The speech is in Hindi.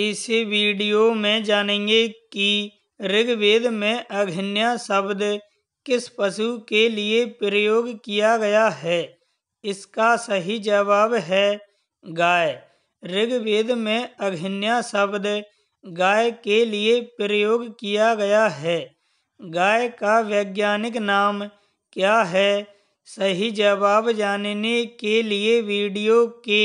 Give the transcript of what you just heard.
इस वीडियो में जानेंगे कि ऋग्वेद में अघन्या शब्द किस पशु के लिए प्रयोग किया गया है इसका सही जवाब है गाय ऋग्वेद में अघन्या शब्द गाय के लिए प्रयोग किया गया है गाय का वैज्ञानिक नाम क्या है सही जवाब जानने के लिए वीडियो के